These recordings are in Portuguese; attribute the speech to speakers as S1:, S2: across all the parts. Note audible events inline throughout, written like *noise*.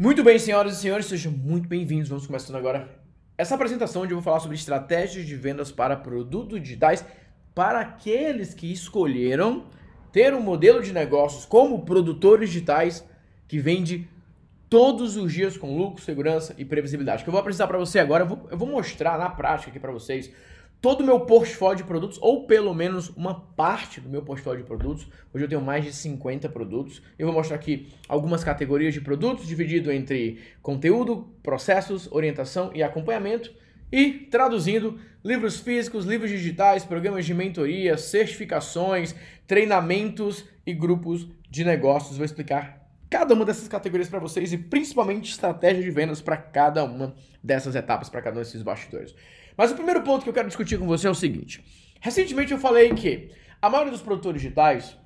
S1: Muito bem, senhoras e senhores, sejam muito bem-vindos. Vamos começando agora essa apresentação onde eu vou falar sobre estratégias de vendas para produtos digitais para aqueles que escolheram ter um modelo de negócios como produtores digitais que vende todos os dias com lucro, segurança e previsibilidade. O que eu vou apresentar para você agora, eu vou, eu vou mostrar na prática aqui para vocês todo o meu portfólio de produtos, ou pelo menos uma parte do meu portfólio de produtos. Hoje eu tenho mais de 50 produtos. Eu vou mostrar aqui algumas categorias de produtos, dividido entre conteúdo, processos, orientação e acompanhamento. E, traduzindo, livros físicos, livros digitais, programas de mentoria, certificações, treinamentos e grupos de negócios. Vou explicar cada uma dessas categorias para vocês e principalmente estratégia de vendas para cada uma dessas etapas, para cada um desses bastidores. Mas o primeiro ponto que eu quero discutir com você é o seguinte. Recentemente eu falei que a maioria dos produtores digitais,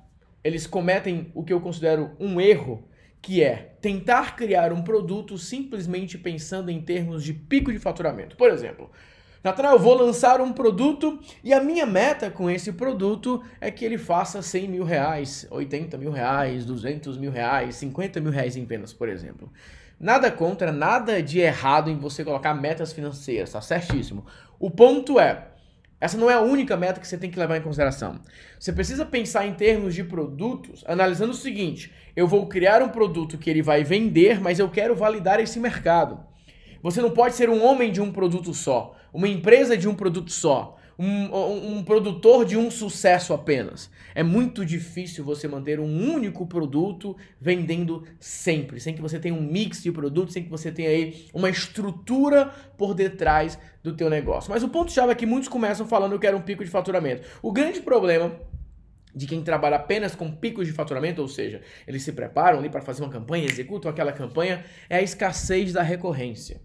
S1: eles cometem o que eu considero um erro, que é tentar criar um produto simplesmente pensando em termos de pico de faturamento. Por exemplo, Natanael, eu vou lançar um produto e a minha meta com esse produto é que ele faça 100 mil reais, 80 mil reais, 200 mil reais, 50 mil reais em vendas, por exemplo. Nada contra, nada de errado em você colocar metas financeiras, tá certíssimo. O ponto é, essa não é a única meta que você tem que levar em consideração. Você precisa pensar em termos de produtos, analisando o seguinte: eu vou criar um produto que ele vai vender, mas eu quero validar esse mercado. Você não pode ser um homem de um produto só, uma empresa de um produto só um, um produtor de um sucesso apenas. É muito difícil você manter um único produto vendendo sempre, sem que você tenha um mix de produtos, sem que você tenha aí uma estrutura por detrás do teu negócio. Mas o ponto-chave é que muitos começam falando eu quero um pico de faturamento. O grande problema de quem trabalha apenas com picos de faturamento, ou seja, eles se preparam ali para fazer uma campanha, executam aquela campanha, é a escassez da recorrência.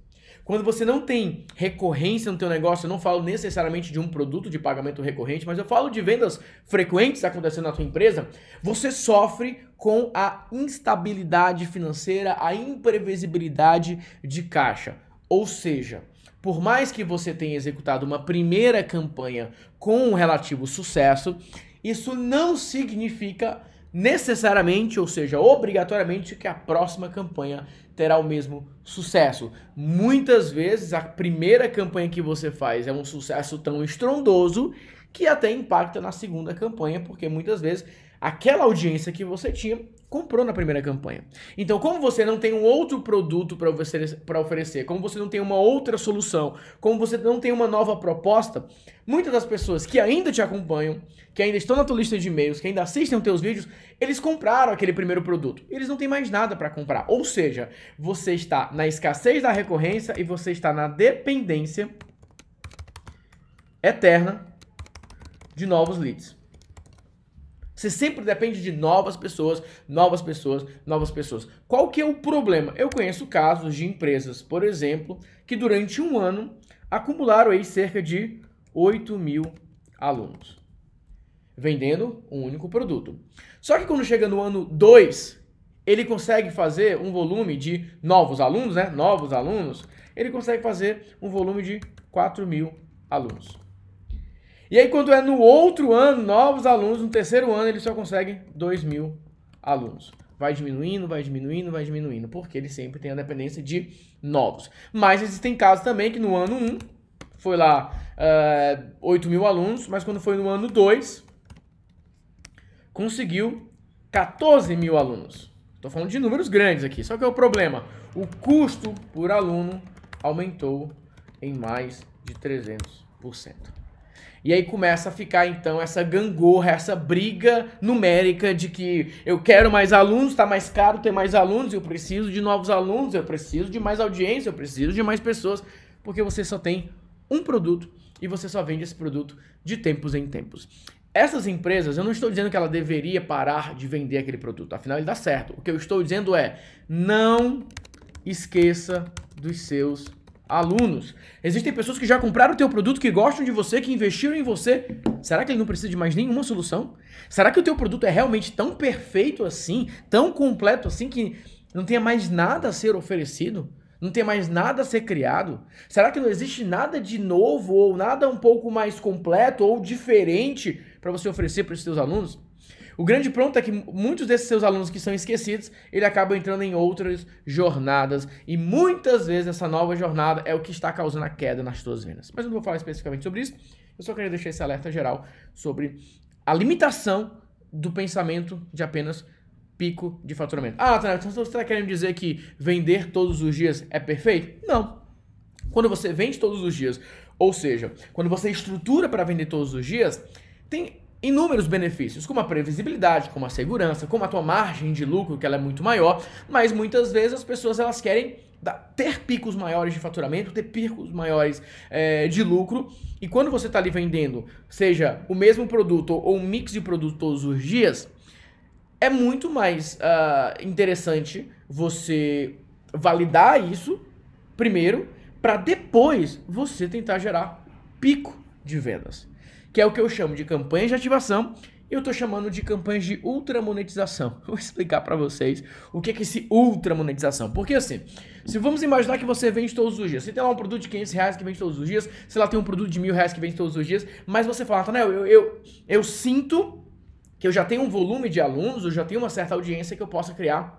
S1: Quando você não tem recorrência no teu negócio, eu não falo necessariamente de um produto de pagamento recorrente, mas eu falo de vendas frequentes acontecendo na tua empresa, você sofre com a instabilidade financeira, a imprevisibilidade de caixa. Ou seja, por mais que você tenha executado uma primeira campanha com um relativo sucesso, isso não significa necessariamente, ou seja, obrigatoriamente, que a próxima campanha terá o mesmo sucesso. Muitas vezes a primeira campanha que você faz é um sucesso tão estrondoso que até impacta na segunda campanha, porque muitas vezes aquela audiência que você tinha comprou na primeira campanha. Então, como você não tem um outro produto para oferecer, oferecer, como você não tem uma outra solução, como você não tem uma nova proposta, muitas das pessoas que ainda te acompanham, que ainda estão na tua lista de e-mails, que ainda assistem os teus vídeos, eles compraram aquele primeiro produto. Eles não têm mais nada para comprar. Ou seja, você está na escassez da recorrência e você está na dependência eterna de novos leads. Você sempre depende de novas pessoas, novas pessoas, novas pessoas. Qual que é o problema? Eu conheço casos de empresas, por exemplo, que durante um ano acumularam aí cerca de 8 mil alunos, vendendo um único produto. Só que quando chega no ano 2, ele consegue fazer um volume de novos alunos, né? Novos alunos, ele consegue fazer um volume de 4 mil alunos. E aí, quando é no outro ano, novos alunos, no terceiro ano, eles só conseguem 2 mil alunos. Vai diminuindo, vai diminuindo, vai diminuindo, porque ele sempre tem a dependência de novos. Mas existem casos também que no ano 1 um, foi lá uh, eh, 8 mil alunos, mas quando foi no ano 2, conseguiu 14 mil alunos. Estou falando de números grandes aqui, só que é o problema. O custo por aluno aumentou em mais de 300%. E aí começa a ficar então essa gangorra, essa briga numérica de que eu quero mais alunos, tá mais caro ter mais alunos, eu preciso de novos alunos, eu preciso de mais audiência, eu preciso de mais pessoas, porque você só tem um produto e você só vende esse produto de tempos em tempos. Essas empresas, eu não estou dizendo que ela deveria parar de vender aquele produto, afinal ele dá certo. O que eu estou dizendo é: não esqueça dos seus alunos. Existem pessoas que já compraram o teu produto, que gostam de você, que investiram em você. Será que ele não precisa de mais nenhuma solução? Será que o teu produto é realmente tão perfeito assim, tão completo assim que não tenha mais nada a ser oferecido? Não tem mais nada a ser criado? Será que não existe nada de novo ou nada um pouco mais completo ou diferente para você oferecer para os seus alunos? O grande pronto é que muitos desses seus alunos que são esquecidos, ele acaba entrando em outras jornadas e muitas vezes essa nova jornada é o que está causando a queda nas suas vendas. Mas eu não vou falar especificamente sobre isso, eu só queria deixar esse alerta geral sobre a limitação do pensamento de apenas pico de faturamento. Ah, Nathanael, então você está querendo dizer que vender todos os dias é perfeito? Não. Quando você vende todos os dias, ou seja, quando você estrutura para vender todos os dias, tem inúmeros benefícios, como a previsibilidade, como a segurança, como a tua margem de lucro, que ela é muito maior, mas muitas vezes as pessoas elas querem ter picos maiores de faturamento, ter picos maiores é, de lucro, e quando você está ali vendendo, seja o mesmo produto ou um mix de produtos todos os dias, é muito mais uh, interessante você validar isso primeiro, para depois você tentar gerar pico de vendas que é o que eu chamo de campanhas de ativação e eu estou chamando de campanhas de ultra monetização. *laughs* Vou explicar para vocês o que é, que é esse ultra monetização. Porque assim, se vamos imaginar que você vende todos os dias, você tem lá um produto de 500 reais que vende todos os dias, sei lá, tem um produto de mil reais que vende todos os dias, mas você fala, Nathanael, eu, eu, eu sinto que eu já tenho um volume de alunos, eu já tenho uma certa audiência que eu possa criar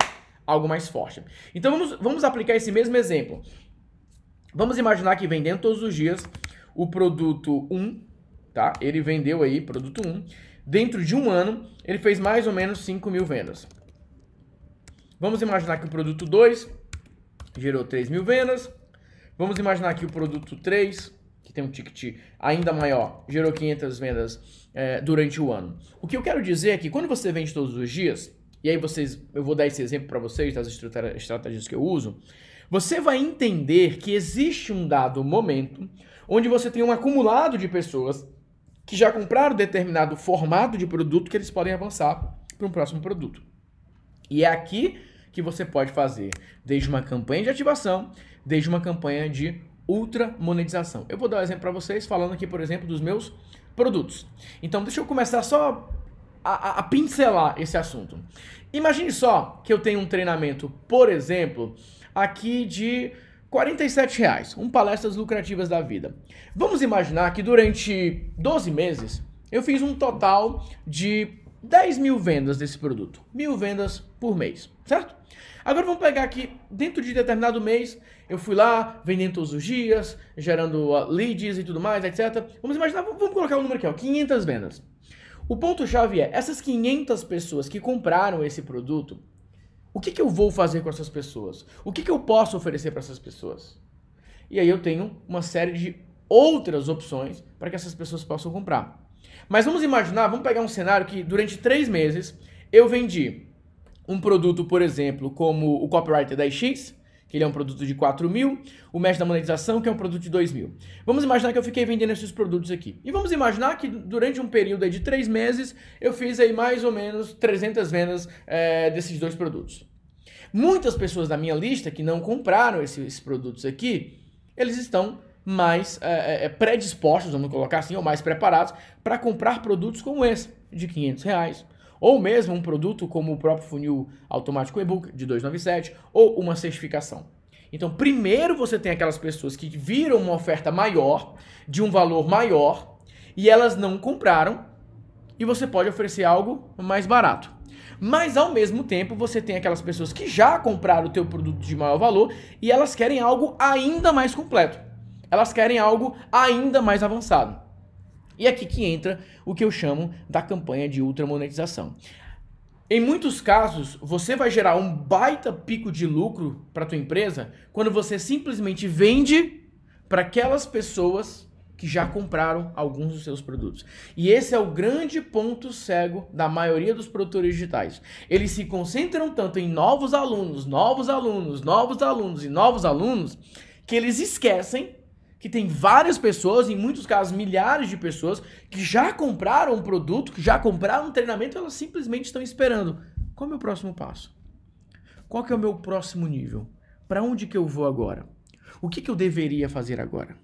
S1: algo mais forte. Então vamos, vamos aplicar esse mesmo exemplo. Vamos imaginar que vendendo todos os dias o produto 1 tá? Ele vendeu aí, produto 1. Dentro de um ano, ele fez mais ou menos 5 mil vendas. Vamos imaginar que o produto 2 gerou 3 mil vendas. Vamos imaginar que o produto 3, que tem um ticket ainda maior, gerou 500 vendas é, durante o ano. O que eu quero dizer é que quando você vende todos os dias, e aí vocês, eu vou dar esse exemplo para vocês das estratégias que eu uso, você vai entender que existe um dado momento onde você tem um acumulado de pessoas que já compraram determinado formato de produto que eles podem avançar para um próximo produto. E é aqui que você pode fazer desde uma campanha de ativação, desde uma campanha de ultra monetização. Eu vou dar um exemplo para vocês falando aqui, por exemplo, dos meus produtos. Então, deixa eu começar só a, a, pincelar esse assunto. Imagine só que eu tenho um treinamento, por exemplo, aqui de 47 reais, um palestras lucrativas da vida. Vamos imaginar que durante 12 meses eu fiz um total de 10 mil vendas desse produto, mil vendas por mês, certo? Agora vamos pegar aqui, dentro de determinado mês, eu fui lá, vendendo todos os dias, gerando ah, leads e tudo mais, etc. Vamos imaginar, vamos colocar o um número aqui, ó, 500 vendas. O ponto-chave é, essas 500 pessoas que compraram esse produto, o que, que eu vou fazer com essas pessoas? O que, que eu posso oferecer para essas pessoas? E aí eu tenho uma série de outras opções para que essas pessoas possam comprar. Mas vamos imaginar, vamos pegar um cenário que durante três meses eu vendi um produto, por exemplo, como o copywriter da X que ele é um produto de 4 mil, o mestre da monetização, que é um produto de 2 mil. Vamos imaginar que eu fiquei vendendo esses produtos aqui. E vamos imaginar que durante um período de 3 meses, eu fiz aí mais ou menos 300 vendas é, desses dois produtos. Muitas pessoas da minha lista que não compraram esses, esses produtos aqui, eles estão mais é, é, predispostos, vamos colocar assim, ou mais preparados para comprar produtos como esse, de 500 reais, ou mesmo um produto como o próprio funil automático e-book de 297 ou uma certificação. Então, primeiro você tem aquelas pessoas que viram uma oferta maior, de um valor maior, e elas não compraram, e você pode oferecer algo mais barato. Mas ao mesmo tempo, você tem aquelas pessoas que já compraram o teu produto de maior valor e elas querem algo ainda mais completo. Elas querem algo ainda mais avançado. E é aqui que entra o que eu chamo da campanha de ultramonetização. Em muitos casos, você vai gerar um baita pico de lucro para tua empresa quando você simplesmente vende para aquelas pessoas que já compraram alguns dos seus produtos. E esse é o grande ponto cego da maioria dos produtores digitais. Eles se concentram tanto em novos alunos, novos alunos, novos alunos e novos alunos, que eles esquecem que tem várias pessoas, em muitos casos milhares de pessoas, que já compraram um produto, que já compraram um treinamento, elas simplesmente estão esperando. Qual é o meu próximo passo? Qual que é o meu próximo nível? Para onde que eu vou agora? O que, que eu deveria fazer agora?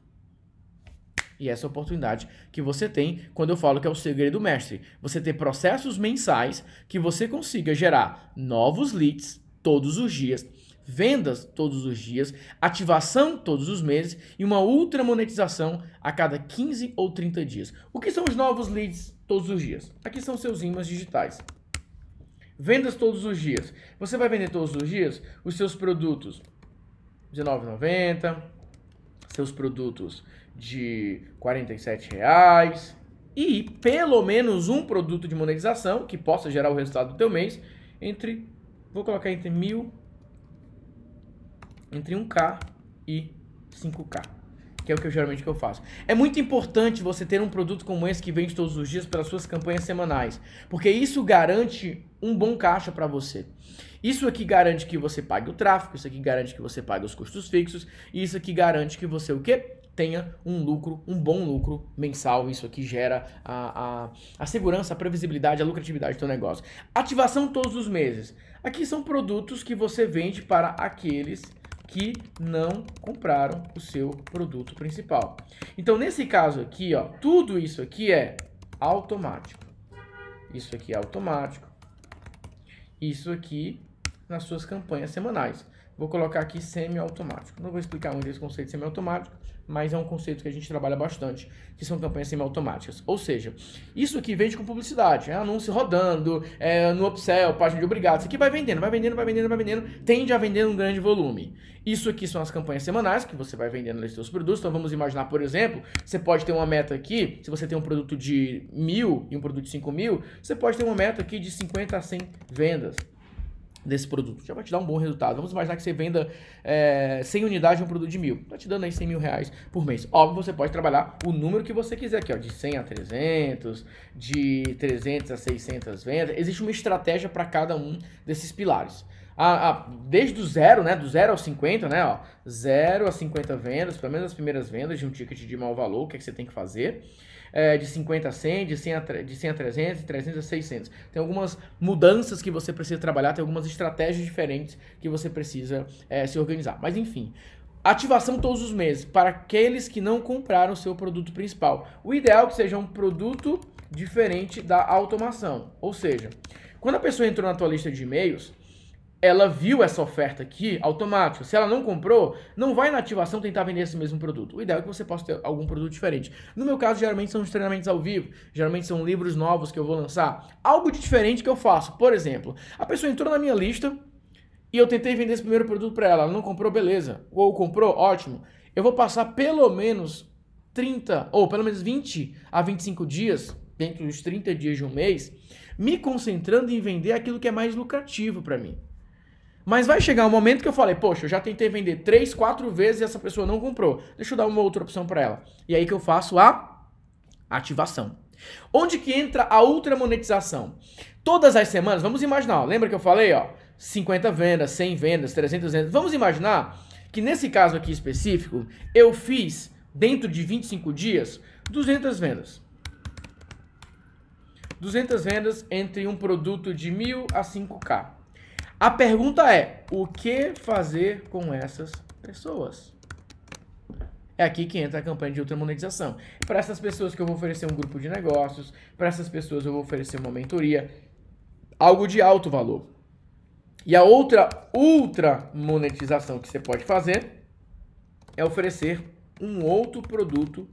S1: E essa é oportunidade que você tem quando eu falo que é o segredo mestre. Você ter processos mensais que você consiga gerar novos leads todos os dias vendas todos os dias, ativação todos os meses e uma ultra monetização a cada 15 ou 30 dias. O que são os novos leads todos os dias? Aqui são seus ímãs digitais. Vendas todos os dias. Você vai vender todos os dias os seus produtos R$19,90, seus produtos de R$ reais e pelo menos um produto de monetização que possa gerar o resultado do teu mês entre, vou colocar entre mil entre 1K e 5K. Que é o que eu geralmente que eu faço. É muito importante você ter um produto como esse que vende todos os dias pelas suas campanhas semanais, porque isso garante um bom caixa para você. Isso aqui garante que você pague o tráfego, isso aqui garante que você pague os custos fixos, e isso aqui garante que você o quê? tenha um lucro, um bom lucro mensal. Isso aqui gera a, a, a, segurança, a previsibilidade, a lucratividade do seu negócio. Ativação todos os meses. Aqui são produtos que você vende para aqueles que não compraram o seu produto principal. Então, nesse caso aqui, ó, tudo isso aqui é automático. Isso aqui é automático. Isso aqui nas suas campanhas semanais. Vou colocar aqui semiautomático. Não vou explicar muito esse conceito de semiautomático, mas é um conceito que a gente trabalha bastante, que são campanhas semiautomáticas. Ou seja, isso aqui vende com publicidade, é anúncio rodando, é no upsell, página de obrigado. Isso aqui vai vendendo, vai vendendo, vai vendendo, vai vendendo, tende a vender um grande volume. Isso aqui são as campanhas semanais que você vai vendendo nos seus produtos. Então vamos imaginar, por exemplo, você pode ter uma meta aqui, se você tem um produto de mil e um produto de cinco mil, você pode ter uma meta aqui de 50 a 100 vendas desse produto. Já vai te dar um bom resultado. Vamos imaginar que você venda é, 100 unidades de um produto de mil. Tá te dando aí 100 mil reais por mês. Óbvio, você pode trabalhar o número que você quiser aqui, ó, de 100 a 300, de 300 a 600 vendas. Existe uma estratégia para cada um desses pilares. A, ah, ah, desde o zero, né? Do zero aos 50, né? Ó, zero a 50 vendas, pelo menos as primeiras vendas de um ticket de mau valor, o que, é que você tem que fazer é, de 50 a 100, de 100 a, de 100 a 300, de 300 a 600. Tem algumas mudanças que você precisa trabalhar, tem algumas estratégias diferentes que você precisa é, se organizar. Mas enfim, Ativação todos os meses para aqueles que não compraram o seu produto principal. O ideal é que seja um produto diferente da automação. Ou seja, quando a pessoa entrou na tua lista de e-mails, ela viu essa oferta aqui, automático. Se ela não comprou, não vai na ativação tentar vender esse mesmo produto. O ideal é que você possa ter algum produto diferente. No meu caso, geralmente são os treinamentos ao vivo, geralmente são livros novos que eu vou lançar. Algo de diferente que eu faço. Por exemplo, a pessoa entrou na minha lista e eu tentei vender esse primeiro produto para ela. Ela não comprou, beleza. Ou comprou, ótimo. Eu vou passar pelo menos 30, ou pelo menos 20 a 25 dias, dentro dos 30 dias de um mês, me concentrando em vender aquilo que é mais lucrativo para mim. Mas vai chegar um momento que eu falei, poxa, eu já tentei vender três, quatro vezes e essa pessoa não comprou. Deixa eu dar uma outra opção para ela. E aí que eu faço a ativação. Onde que entra a ultra monetização? Todas as semanas, vamos imaginar, ó, lembra que eu falei, ó, 50 vendas, 100 vendas, 300 vendas. Vamos imaginar que nesse caso aqui específico, eu fiz dentro de 25 dias 200 vendas. 200 vendas entre um produto de 1000 a 5k. A pergunta é: o que fazer com essas pessoas? É aqui que entra a campanha de ultramonetização. Para essas pessoas que eu vou oferecer um grupo de negócios, para essas pessoas eu vou oferecer uma mentoria, algo de alto valor. E a outra ultra monetização que você pode fazer é oferecer um outro produto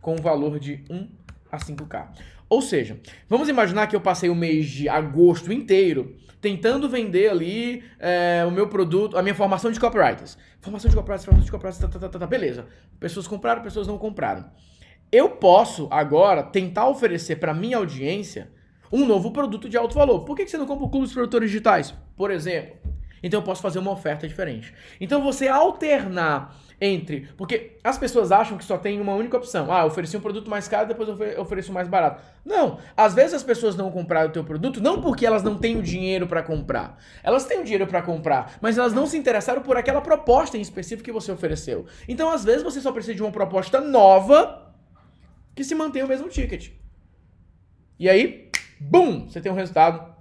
S1: com valor de 1 a 5k. Ou seja, vamos imaginar que eu passei o mês de agosto inteiro tentando vender ali é, o meu produto, a minha formação de copywriters. Formação de copywriters, formação de copywriters, tá, tá, tá, tá, beleza. Pessoas compraram, pessoas não compraram. Eu posso agora tentar oferecer para minha audiência um novo produto de alto valor. Por que, que você não compra o Clube dos Produtores Digitais, por exemplo? Então eu posso fazer uma oferta diferente. Então você alternar entre. Porque as pessoas acham que só tem uma única opção. Ah, eu ofereci um produto mais caro, depois eu ofereço um mais barato. Não. Às vezes as pessoas não compraram o teu produto não porque elas não têm o dinheiro para comprar. Elas têm o dinheiro para comprar, mas elas não se interessaram por aquela proposta em específico que você ofereceu. Então às vezes você só precisa de uma proposta nova que se mantenha o mesmo ticket. E aí, bum, você tem um resultado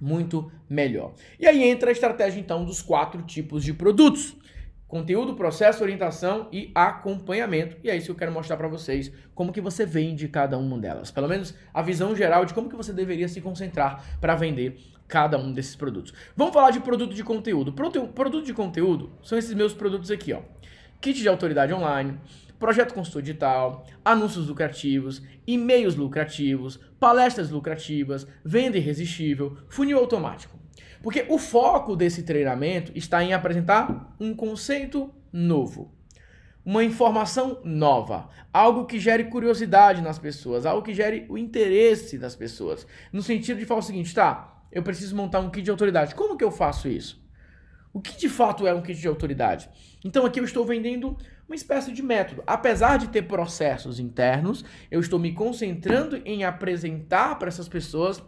S1: muito melhor. E aí entra a estratégia então dos quatro tipos de produtos: conteúdo, processo, orientação e acompanhamento. E é isso que eu quero mostrar para vocês, como que você vende cada uma delas. Pelo menos a visão geral de como que você deveria se concentrar para vender cada um desses produtos. Vamos falar de produto de conteúdo. produto de conteúdo são esses meus produtos aqui, ó. Kit de autoridade online, projeto consultor digital, anúncios lucrativos, e-mails lucrativos, palestras lucrativas, venda irresistível, funil automático. Porque o foco desse treinamento está em apresentar um conceito novo, uma informação nova, algo que gere curiosidade nas pessoas, algo que gere o interesse das pessoas. No sentido de falar o seguinte, tá, eu preciso montar um kit de autoridade. Como que eu faço isso? O que de fato é um kit de autoridade? Então aqui eu estou vendendo uma espécie de método. Apesar de ter processos internos, eu estou me concentrando em apresentar para essas pessoas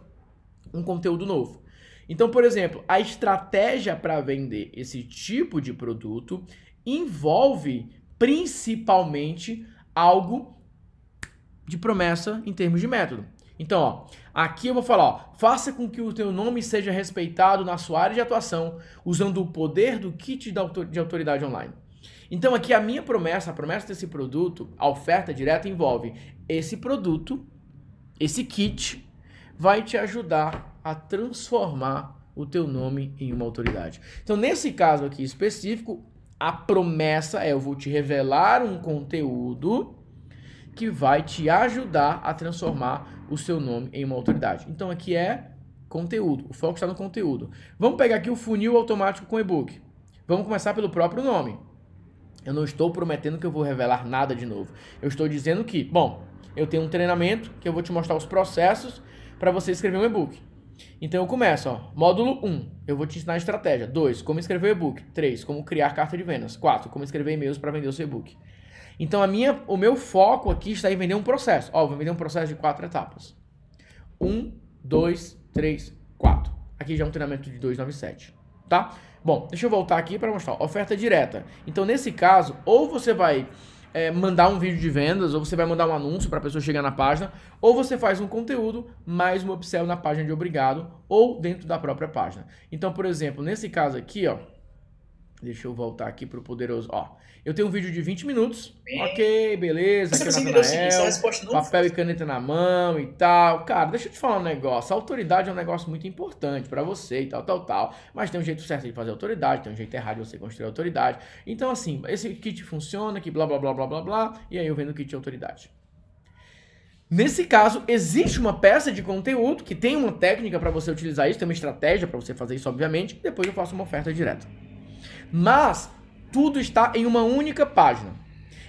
S1: um conteúdo novo. Então, por exemplo, a estratégia para vender esse tipo de produto envolve principalmente algo de promessa em termos de método. Então, ó, aqui eu vou falar, ó, faça com que o teu nome seja respeitado na sua área de atuação, usando o poder do kit de autoridade online. Então aqui a minha promessa, a promessa desse produto, a oferta direta envolve esse produto, esse kit vai te ajudar a transformar o teu nome em uma autoridade. Então nesse caso aqui específico, a promessa é eu vou te revelar um conteúdo que vai te ajudar a transformar o seu nome em uma autoridade. Então aqui é conteúdo, o foco está no conteúdo. Vamos pegar aqui o funil automático com e-book. Vamos começar pelo próprio nome. Eu não estou prometendo que eu vou revelar nada de novo. Eu estou dizendo que, bom, eu tenho um treinamento que eu vou te mostrar os processos para você escrever um e-book. Então eu começo, ó. Módulo 1, eu vou te ensinar a estratégia. 2, como escrever o e-book. 3, como criar carta de vendas. 4, como escrever e-mails para vender o seu e-book. Então a minha, o meu foco aqui está em vender um processo. Ó, vou vender um processo de quatro etapas. 1, 2, 3, 4. Aqui já é um treinamento de 297, tá? Bom, deixa eu voltar aqui para mostrar. Oferta direta. Então, nesse caso, ou você vai é, mandar um vídeo de vendas, ou você vai mandar um anúncio para a pessoa chegar na página, ou você faz um conteúdo mais um upsell na página de obrigado ou dentro da própria página. Então, por exemplo, nesse caso aqui, ó. Deixa eu voltar aqui pro poderoso. Ó, eu tenho um vídeo de 20 minutos. Bem, ok, beleza. Aqui é assim, Nathanael, papel e caneta na mão e tal. Cara, deixa eu te falar um negócio. A autoridade é um negócio muito importante para você e tal, tal, tal. Mas tem um jeito certo de fazer autoridade, tem um jeito errado de você construir autoridade. Então, assim, esse kit funciona, que blá, blá, blá, blá, blá, blá. E aí eu vendo o kit de autoridade. Nesse caso, existe uma peça de conteúdo que tem uma técnica para você utilizar isso, tem uma estratégia para você fazer isso, obviamente. depois eu faço uma oferta direta. Mas tudo está em uma única página.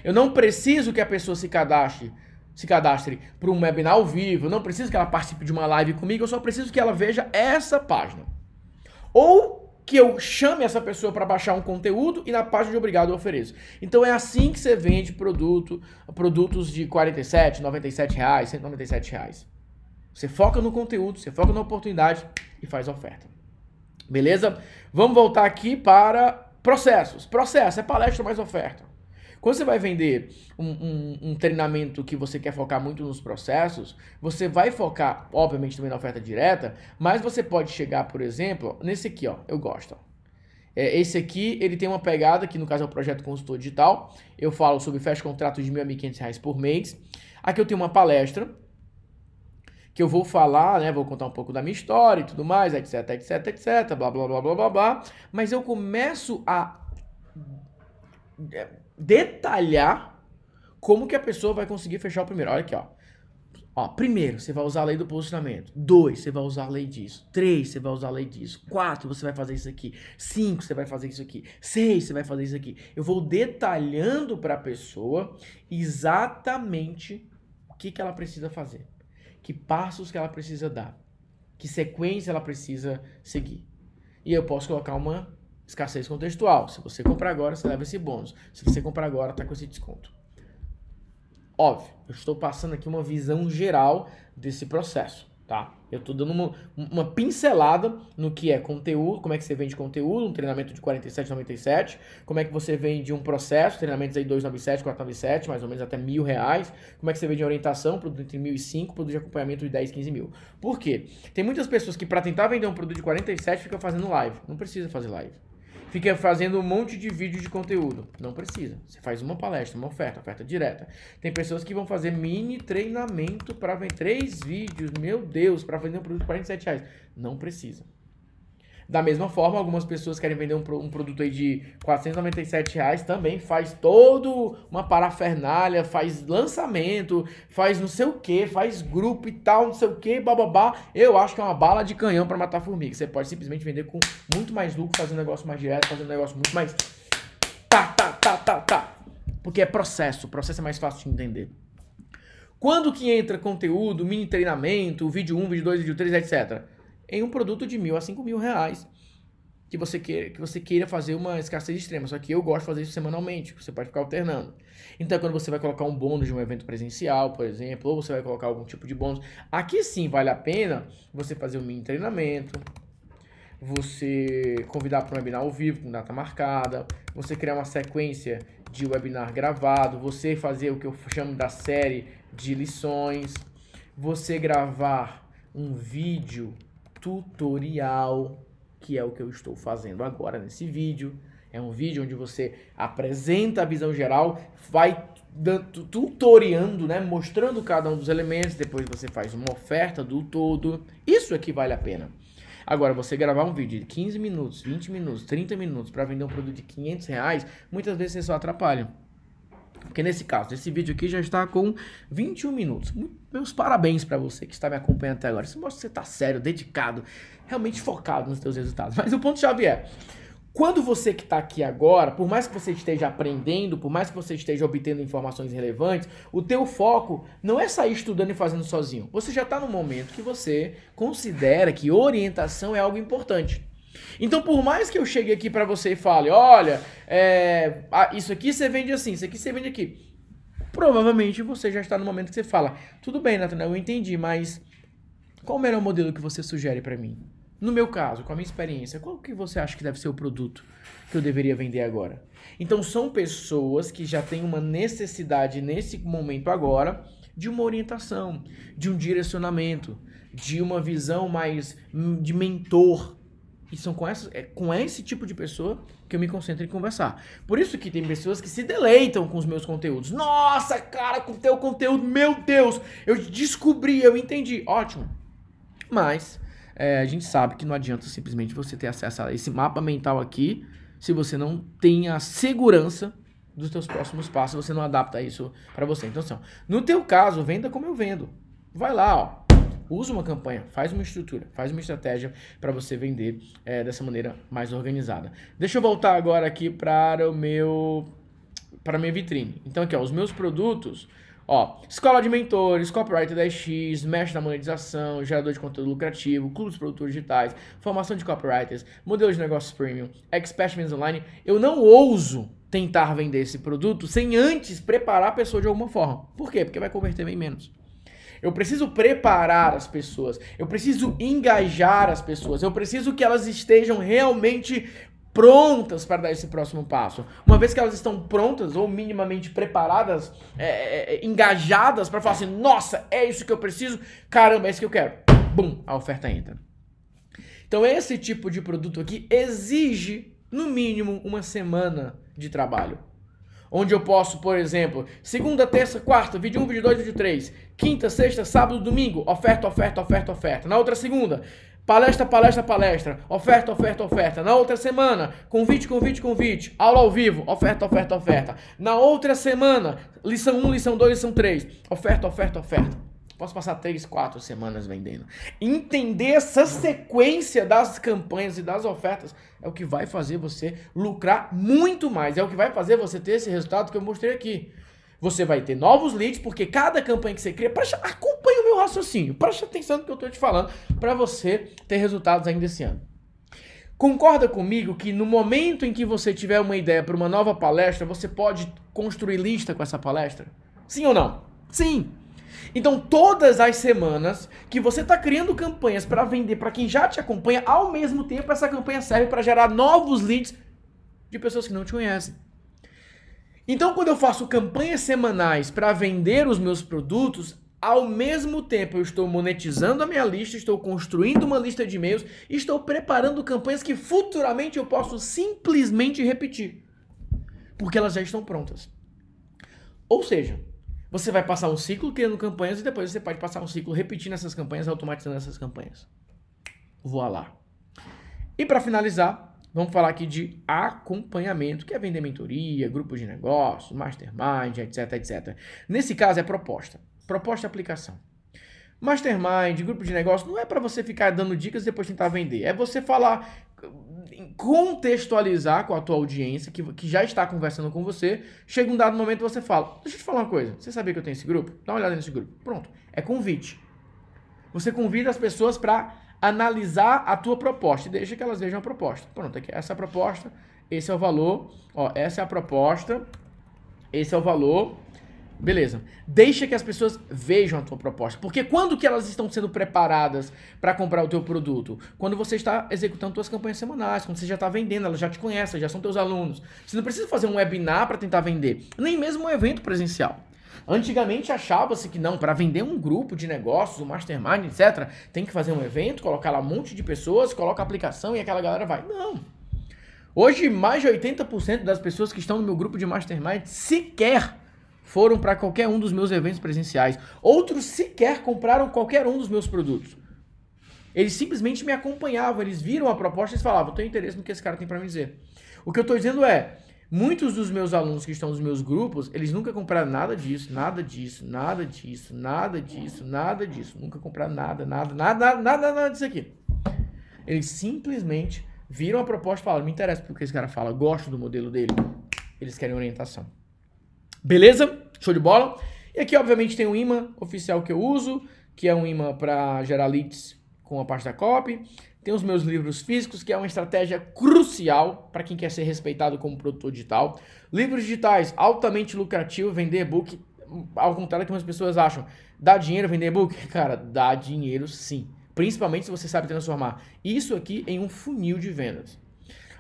S1: Eu não preciso que a pessoa se cadastre se cadastre para um webinar ao vivo, eu não preciso que ela participe de uma live comigo, eu só preciso que ela veja essa página. Ou que eu chame essa pessoa para baixar um conteúdo e na página de obrigado eu ofereço. Então é assim que você vende produto, produtos de 47, 97 reais, 197 reais. Você foca no conteúdo, você foca na oportunidade e faz a oferta. Beleza? Vamos voltar aqui para Processos. Processo é palestra mais oferta. Quando você vai vender um, um, um, treinamento que você quer focar muito nos processos, você vai focar, obviamente, também na oferta direta, mas você pode chegar, por exemplo, nesse aqui, ó, eu gosto. É, esse aqui, ele tem uma pegada, que no caso é o projeto consultor digital. Eu falo sobre fecha contratos de R$ 1.500 por mês. Aqui eu tenho uma palestra, que eu vou falar, né? Vou contar um pouco da minha história e tudo mais, etc, etc, etc, blá, blá, blá, blá, blá, blá. Mas eu começo a eh, detalhar como que a pessoa vai conseguir fechar o primeiro. Olha aqui, ó. Ó, primeiro, você vai usar a lei do posicionamento. Dois, você vai usar a lei disso. Três, você vai usar a lei disso. Quatro, você vai fazer isso aqui. Cinco, você vai fazer isso aqui. Seis, você vai fazer isso aqui. Eu vou detalhando para a pessoa exatamente o que, que ela precisa fazer que passos que ela precisa dar, que sequência ela precisa seguir. E eu posso colocar uma escassez contextual. Se você comprar agora, você leva esse bônus. Se você comprar agora, tá com esse desconto. Óbvio, eu estou passando aqui uma visão geral desse processo, tá? Eu estou dando uma, uma pincelada no que é conteúdo, como é que você vende conteúdo, um treinamento de 47,97, como é que você vende um processo, treinamentos aí 297, 497, mais ou menos até mil reais, como é que você vende orientação, produto entre mil e cinco, produto de acompanhamento de 10, 15 mil. Por quê? Tem muitas pessoas que para tentar vender um produto de 47 ficam fazendo live. Não precisa fazer live fica fazendo um monte de vídeo de conteúdo. Não precisa. Você faz uma palestra, uma oferta, oferta direta. Tem pessoas que vão fazer mini treinamento para vender três vídeos, meu Deus, para vender um produto de 47 reais. Não precisa. Da mesma forma, algumas pessoas querem vender um, um produto aí de 497 reais, também faz todo uma parafernália, faz lançamento, faz não sei o que, faz grupo e tal, não sei o que, bababá. Eu acho que é uma bala de canhão para matar formiga. Você pode simplesmente vender com muito mais lucro, fazer um negócio mais direto, fazer um negócio muito mais... Tá, tá, tá, tá, tá. Porque é processo, o processo é mais fácil de entender. Quando que entra conteúdo, mini treinamento, vídeo 1, vídeo 2, vídeo 3, etc em um produto de mil a cinco mil reais que você queira, que você queira fazer uma escassez extrema. Só que eu gosto de fazer isso semanalmente, você pode ficar alternando. Então, quando você vai colocar um bônus de um evento presencial, por exemplo, ou você vai colocar algum tipo de bônus, aqui sim vale a pena você fazer um mini treinamento, você convidar para um webinar ao vivo com data marcada, você criar uma sequência de webinar gravado, você fazer o que eu chamo da série de lições, você gravar um vídeo tutorial, que é o que eu estou fazendo agora nesse vídeo. É um vídeo onde você apresenta a visão geral, vai tutoriando, né, mostrando cada um dos elementos, depois você faz uma oferta do todo. Isso é que vale a pena. Agora, você gravar um vídeo de 15 minutos, 20 minutos, 30 minutos para vender um produto de 500 reais, muitas vezes você só atrapalha. Porque nesse caso, esse vídeo aqui já está com 21 minutos. Meus parabéns para você que está me acompanhando até agora. Isso mostra que você está sério, dedicado, realmente focado nos seus resultados. Mas o ponto-chave é, quando você que está aqui agora, por mais que você esteja aprendendo, por mais que você esteja obtendo informações relevantes, o teu foco não é sair estudando e fazendo sozinho. Você já está no momento que você considera que orientação é algo importante. Então, por mais que eu chegue aqui para você e fale, olha, é, isso aqui você vende assim, isso aqui você vende aqui, provavelmente você já está no momento que você fala, tudo bem, Nathanael, eu entendi, mas qual o melhor modelo que você sugere para mim? No meu caso, com a minha experiência, qual que você acha que deve ser o produto que eu deveria vender agora? Então, são pessoas que já têm uma necessidade nesse momento agora de uma orientação, de um direcionamento, de uma visão mais hum, de mentor, e são com, essa, é com esse tipo de pessoa que eu me concentro em conversar. Por isso que tem pessoas que se deleitam com os meus conteúdos. Nossa, cara, com o teu conteúdo, meu Deus! Eu descobri, eu entendi. Ótimo. Mas é, a gente sabe que não adianta simplesmente você ter acesso a esse mapa mental aqui se você não tem a segurança dos seus próximos passos, você não adapta isso para você. Então, assim, no teu caso, venda como eu vendo. Vai lá, ó usa uma campanha, faz uma estrutura, faz uma estratégia para você vender é, dessa maneira mais organizada. Deixa eu voltar agora aqui para o meu para minha vitrine. Então aqui, ó, os meus produtos, ó, escola de mentores, copywriter 10x, mestre da monetização, gerador de conteúdo lucrativo, clubes produtores digitais, formação de copywriters, modelo de negócios premium, expert online. Eu não ouso tentar vender esse produto sem antes preparar a pessoa de alguma forma. Por quê? Porque vai converter bem menos. Eu preciso preparar as pessoas, eu preciso engajar as pessoas, eu preciso que elas estejam realmente prontas para dar esse próximo passo. Uma vez que elas estão prontas ou minimamente preparadas, é, é, é, engajadas para falar assim: nossa, é isso que eu preciso, caramba, é isso que eu quero. Bum, a oferta entra. Então, esse tipo de produto aqui exige, no mínimo, uma semana de trabalho onde eu posso, por exemplo, segunda, terça, quarta, vídeo 1, vídeo 2, vídeo 3, quinta, sexta, sábado, domingo, oferta, oferta, oferta, oferta. Na outra segunda, palestra, palestra, palestra, oferta, oferta, oferta. Na outra semana, convite, convite, convite, aula ao vivo, oferta, oferta, oferta. Na outra semana, lição 1, lição 2, lição 3, oferta, oferta, oferta. Posso passar três, quatro semanas vendendo. Entender essa sequência das campanhas e das ofertas é o que vai fazer você lucrar muito mais. É o que vai fazer você ter esse resultado que eu mostrei aqui. Você vai ter novos leads, porque cada campanha que você cria, acompanhe acompanha o meu raciocínio, preste atenção no que eu estou te falando, para você ter resultados ainda esse ano. Concorda comigo que no momento em que você tiver uma ideia para uma nova palestra, você pode construir lista com essa palestra? Sim ou não? Sim! Então, todas as semanas que você está criando campanhas para vender para quem já te acompanha, ao mesmo tempo essa campanha serve para gerar novos leads de pessoas que não te conhecem. Então, quando eu faço campanhas semanais para vender os meus produtos, ao mesmo tempo eu estou monetizando a minha lista, estou construindo uma lista de e-mails, estou preparando campanhas que futuramente eu posso simplesmente repetir, porque elas já estão prontas. Ou seja, você vai passar um ciclo criando campanhas e depois você pode passar um ciclo repetindo essas campanhas, automatizando essas campanhas. Voa lá. E para finalizar, vamos falar aqui de acompanhamento, que é vender mentoria, grupos de negócios, mastermind, etc, etc. Nesse caso é proposta. Proposta e aplicação. Mastermind, grupo de negócio, não é para você ficar dando dicas e depois tentar vender. É você falar contextualizar com a tua audiência, que, que já está conversando com você, chega um dado momento você fala, deixa eu te falar uma coisa, você sabia que eu tenho esse grupo? Dá uma olhada nesse grupo. Pronto, é convite. Você convida as pessoas para analisar a tua proposta e deixa que elas vejam a proposta. Pronto, aqui, é essa é a proposta, esse é o valor, ó, essa é a proposta, esse é o valor, Beleza. Deixa que as pessoas vejam a tua proposta. Porque quando que elas estão sendo preparadas para comprar o teu produto? Quando você está executando tuas campanhas semanais, quando você já está vendendo, elas já te conhecem, já são teus alunos. Você não precisa fazer um webinar para tentar vender, nem mesmo um evento presencial. Antigamente achava-se que não, para vender um grupo de negócios, um mastermind, etc, tem que fazer um evento, colocar lá um monte de pessoas, coloca a aplicação e aquela galera vai. Não. Hoje mais de 80% das pessoas que estão no meu grupo de mastermind sequer foram para qualquer um dos meus eventos presenciais. Outros sequer compraram qualquer um dos meus produtos. Eles simplesmente me acompanhavam, eles viram a proposta e falavam: tenho interesse no que esse cara tem para me dizer. O que eu estou dizendo é: muitos dos meus alunos que estão nos meus grupos, eles nunca compraram nada disso, nada disso, nada disso, nada disso, nada disso. Nunca compraram nada, nada, nada, nada, nada, nada disso aqui. Eles simplesmente viram a proposta e falaram: me interessa porque esse cara fala, gosto do modelo dele. Eles querem orientação. Beleza? Show de bola? E aqui, obviamente, tem um imã oficial que eu uso, que é um imã para gerar leads com a pasta copy. Tem os meus livros físicos, que é uma estratégia crucial para quem quer ser respeitado como produtor digital. Livros digitais, altamente lucrativo, vender e-book, ao contrário do que muitas pessoas acham. Dá dinheiro vender e-book? *laughs* Cara, dá dinheiro sim. Principalmente se você sabe transformar isso aqui em um funil de vendas.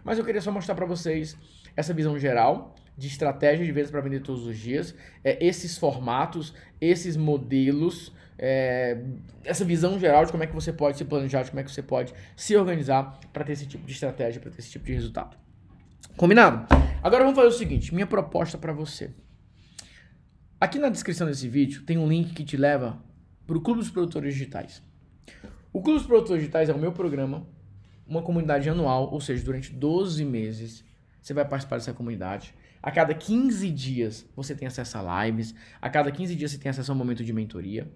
S1: Mas eu queria só mostrar para vocês essa visão geral de estratégia de vendas para vender todos os dias, é, esses formatos, esses modelos, é, essa visão geral de como é que você pode se planejar, de como é que você pode se organizar para ter esse tipo de estratégia, para ter esse tipo de resultado. Combinado? Agora vamos fazer o seguinte, minha proposta para você. Aqui na descrição desse vídeo tem um link que te leva para o Clube dos Produtores Digitais. O Clube dos Produtores Digitais é o meu programa, uma comunidade anual, ou seja, durante 12 meses você vai participar dessa comunidade. A cada 15 dias você tem acesso a lives, a cada 15 dias você tem acesso a um momento de mentoria.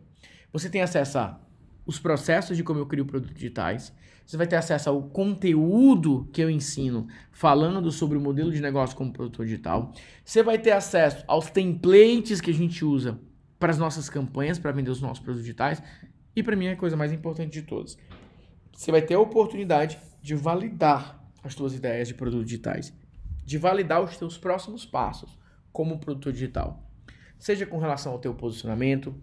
S1: Você tem acesso a os processos de como eu crio produtos digitais. Você vai ter acesso ao conteúdo que eu ensino falando sobre o modelo de negócio como produtor digital. Você vai ter acesso aos templates que a gente usa para as nossas campanhas, para vender os nossos produtos digitais. E para mim é a coisa mais importante de todas. Você vai ter a oportunidade de validar as suas ideias de produtos digitais de validar os teus próximos passos como produtor digital. Seja com relação ao teu posicionamento,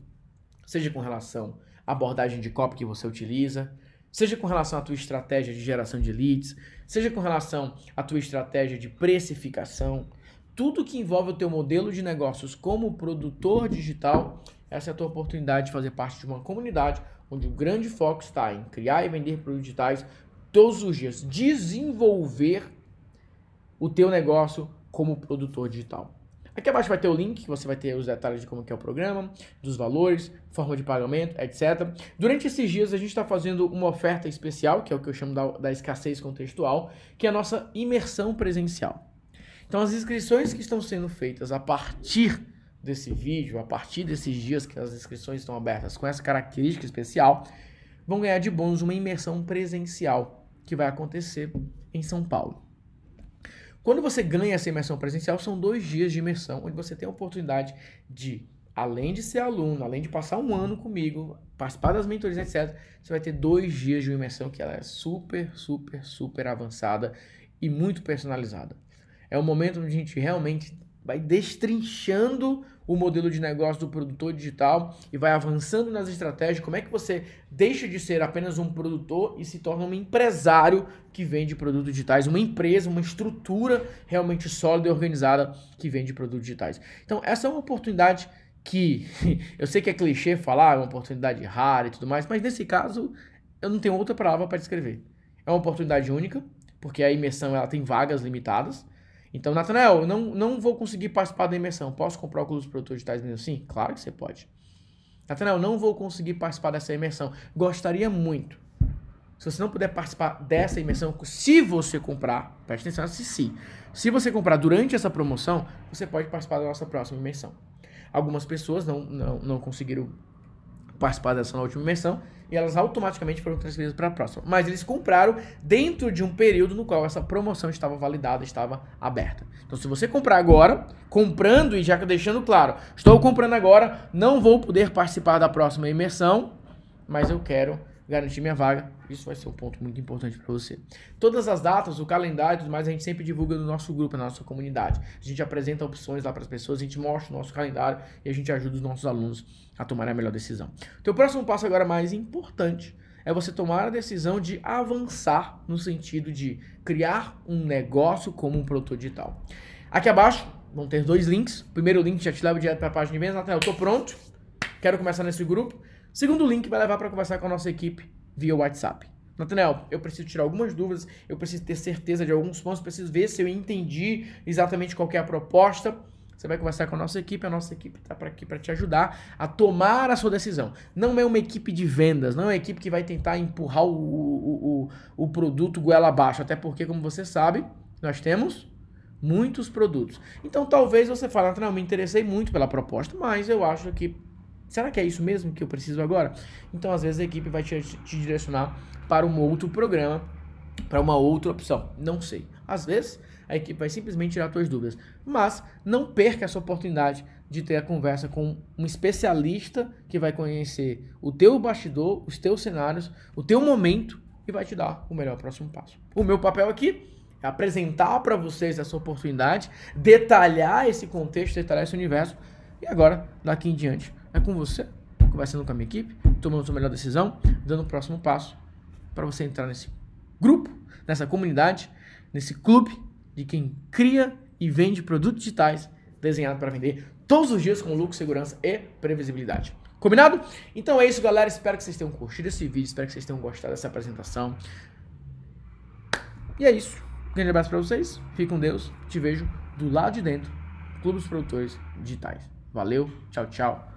S1: seja com relação à abordagem de copy que você utiliza, seja com relação à tua estratégia de geração de leads, seja com relação à tua estratégia de precificação, tudo que envolve o teu modelo de negócios como produtor digital, essa é a tua oportunidade de fazer parte de uma comunidade onde o grande foco está em criar e vender produtos digitais todos os dias, desenvolver o teu negócio como produtor digital. Aqui abaixo vai ter o link, você vai ter os detalhes de como que é o programa, dos valores, forma de pagamento, etc. Durante esses dias a gente está fazendo uma oferta especial, que é o que eu chamo da, da escassez contextual, que é a nossa imersão presencial. Então as inscrições que estão sendo feitas a partir desse vídeo, a partir desses dias que as inscrições estão abertas com essa característica especial, vão ganhar de bônus uma imersão presencial que vai acontecer em São Paulo. Quando você ganha essa imersão presencial, são dois dias de imersão, onde você tem a oportunidade de, além de ser aluno, além de passar um ano comigo, participar das mentorias, etc., você vai ter dois dias de uma imersão que ela é super, super, super avançada e muito personalizada. É um momento onde a gente realmente vai destrinchando o modelo de negócio do produtor digital e vai avançando nas estratégias. Como é que você deixa de ser apenas um produtor e se torna um empresário que vende produtos digitais, uma empresa, uma estrutura realmente sólida e organizada que vende produtos digitais. Então, essa é uma oportunidade que *laughs* eu sei que é clichê falar, é uma oportunidade rara e tudo mais, mas nesse caso eu não tenho outra palavra para descrever. É uma oportunidade única, porque a imersão ela tem vagas limitadas. Então, Natanel, não, não vou conseguir participar da imersão. Posso comprar dos produtores digitais mesmo assim? Claro que você pode. Natanel, não vou conseguir participar dessa imersão. Gostaria muito. Se você não puder participar dessa imersão, se você comprar, preste atenção se sim. Se você comprar durante essa promoção, você pode participar da nossa próxima imersão. Algumas pessoas não, não, não conseguiram participar dessa última imersão e elas automaticamente foram transferidas para a próxima. Mas eles compraram dentro de um período no qual essa promoção estava validada, estava aberta. Então, se você comprar agora, comprando e já deixando claro, estou comprando agora, não vou poder participar da próxima imersão, mas eu quero garantir minha vaga. Isso vai ser um ponto muito importante para você. Todas as datas, o calendário e tudo mais, a gente sempre divulga no nosso grupo, na nossa comunidade. A gente apresenta opções lá para as pessoas, a gente mostra o nosso calendário e a gente ajuda os nossos alunos a tomar a melhor decisão. Teu então, próximo passo agora mais importante é você tomar a decisão de avançar no sentido de criar um negócio como um produtor digital. Aqui abaixo vão ter dois links. O primeiro link já te leva direto para a página de vendas. Até eu estou pronto. Quero começar nesse grupo. Segundo link vai levar para conversar com a nossa equipe via WhatsApp. Nathaniel, eu preciso tirar algumas dúvidas, eu preciso ter certeza de alguns pontos, preciso ver se eu entendi exatamente qual é a proposta. Você vai conversar com a nossa equipe, a nossa equipe está para aqui para te ajudar a tomar a sua decisão. Não é uma equipe de vendas, não é uma equipe que vai tentar empurrar o, o, o, o produto goela abaixo, até porque, como você sabe, nós temos muitos produtos. Então talvez você fale, Nathaniel, me interessei muito pela proposta, mas eu acho que Será que é isso mesmo que eu preciso agora? Então, às vezes, a equipe vai te, te direcionar para um outro programa, para uma outra opção. Não sei. Às vezes, a equipe vai simplesmente tirar suas dúvidas. Mas não perca essa oportunidade de ter a conversa com um especialista que vai conhecer o teu bastidor, os teus cenários, o teu momento e vai te dar o melhor próximo passo. O meu papel aqui é apresentar para vocês essa oportunidade, detalhar esse contexto, detalhar esse universo e agora daqui em diante é com você, conversando com a minha equipe, tomando sua melhor decisão, dando o próximo passo para você entrar nesse grupo, nessa comunidade, nesse clube de quem cria e vende produtos digitais desenhados para vender todos os dias com lucro, segurança e previsibilidade. Combinado? Então é isso, galera. Espero que vocês tenham curtido esse vídeo, espero que vocês tenham gostado dessa apresentação. E é isso. Um grande abraço para vocês. Fique com Deus. Te vejo do lado de dentro, Clube dos Produtores Digitais. Valeu, tchau, tchau.